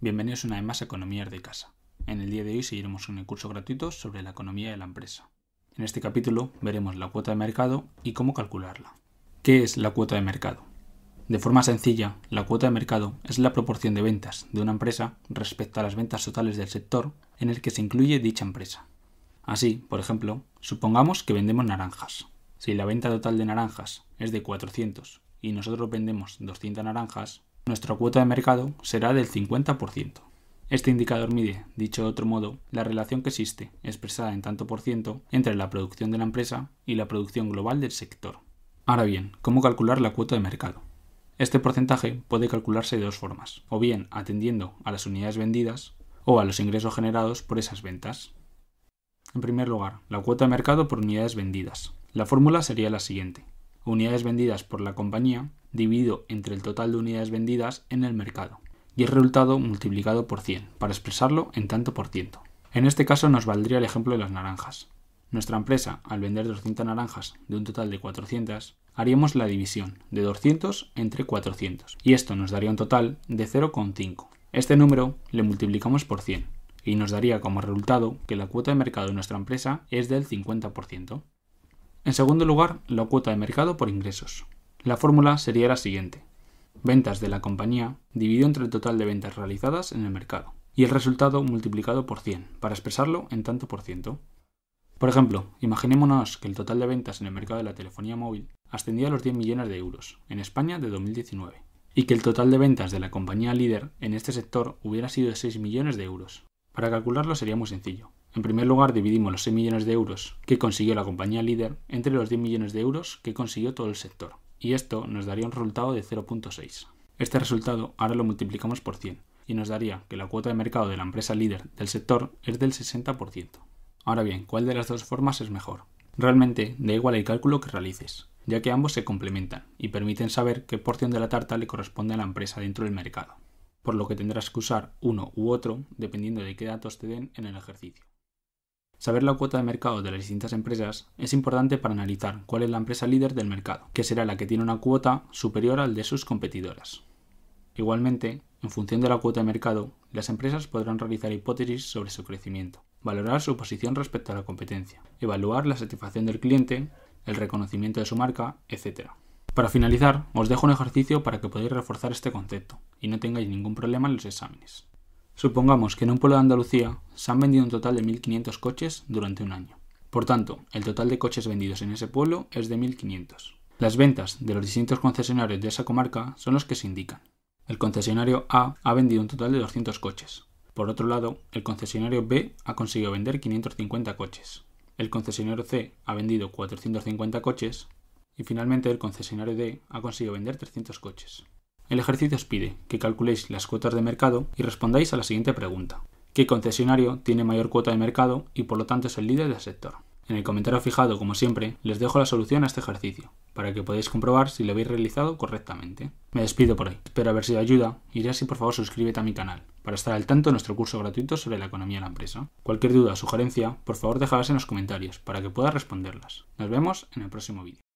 Bienvenidos una vez más a Economía de Casa. En el día de hoy seguiremos con el curso gratuito sobre la economía de la empresa. En este capítulo veremos la cuota de mercado y cómo calcularla. ¿Qué es la cuota de mercado? De forma sencilla, la cuota de mercado es la proporción de ventas de una empresa respecto a las ventas totales del sector en el que se incluye dicha empresa. Así, por ejemplo, supongamos que vendemos naranjas. Si la venta total de naranjas es de 400 y nosotros vendemos 200 naranjas, nuestra cuota de mercado será del 50%. Este indicador mide, dicho de otro modo, la relación que existe, expresada en tanto por ciento, entre la producción de la empresa y la producción global del sector. Ahora bien, ¿cómo calcular la cuota de mercado? Este porcentaje puede calcularse de dos formas, o bien atendiendo a las unidades vendidas o a los ingresos generados por esas ventas. En primer lugar, la cuota de mercado por unidades vendidas. La fórmula sería la siguiente. Unidades vendidas por la compañía dividido entre el total de unidades vendidas en el mercado, y el resultado multiplicado por 100, para expresarlo en tanto por ciento. En este caso nos valdría el ejemplo de las naranjas. Nuestra empresa, al vender 200 naranjas de un total de 400, haríamos la división de 200 entre 400, y esto nos daría un total de 0,5. Este número le multiplicamos por 100, y nos daría como resultado que la cuota de mercado de nuestra empresa es del 50%. En segundo lugar, la cuota de mercado por ingresos. La fórmula sería la siguiente. Ventas de la compañía dividido entre el total de ventas realizadas en el mercado y el resultado multiplicado por 100 para expresarlo en tanto por ciento. Por ejemplo, imaginémonos que el total de ventas en el mercado de la telefonía móvil ascendía a los 10 millones de euros en España de 2019 y que el total de ventas de la compañía líder en este sector hubiera sido de 6 millones de euros. Para calcularlo sería muy sencillo. En primer lugar dividimos los 6 millones de euros que consiguió la compañía líder entre los 10 millones de euros que consiguió todo el sector y esto nos daría un resultado de 0.6. Este resultado ahora lo multiplicamos por 100 y nos daría que la cuota de mercado de la empresa líder del sector es del 60%. Ahora bien, ¿cuál de las dos formas es mejor? Realmente da igual el cálculo que realices, ya que ambos se complementan y permiten saber qué porción de la tarta le corresponde a la empresa dentro del mercado, por lo que tendrás que usar uno u otro dependiendo de qué datos te den en el ejercicio. Saber la cuota de mercado de las distintas empresas es importante para analizar cuál es la empresa líder del mercado, que será la que tiene una cuota superior al de sus competidoras. Igualmente, en función de la cuota de mercado, las empresas podrán realizar hipótesis sobre su crecimiento, valorar su posición respecto a la competencia, evaluar la satisfacción del cliente, el reconocimiento de su marca, etc. Para finalizar, os dejo un ejercicio para que podáis reforzar este concepto y no tengáis ningún problema en los exámenes. Supongamos que en un pueblo de Andalucía se han vendido un total de 1.500 coches durante un año. Por tanto, el total de coches vendidos en ese pueblo es de 1.500. Las ventas de los distintos concesionarios de esa comarca son los que se indican. El concesionario A ha vendido un total de 200 coches. Por otro lado, el concesionario B ha conseguido vender 550 coches. El concesionario C ha vendido 450 coches. Y finalmente el concesionario D ha conseguido vender 300 coches. El ejercicio os pide que calculéis las cuotas de mercado y respondáis a la siguiente pregunta. ¿Qué concesionario tiene mayor cuota de mercado y por lo tanto es el líder del sector? En el comentario fijado, como siempre, les dejo la solución a este ejercicio, para que podáis comprobar si lo habéis realizado correctamente. Me despido por ahí. espero haber sido ayuda y ya si por favor suscríbete a mi canal, para estar al tanto de nuestro curso gratuito sobre la economía de la empresa. Cualquier duda o sugerencia, por favor dejadlas en los comentarios, para que pueda responderlas. Nos vemos en el próximo vídeo.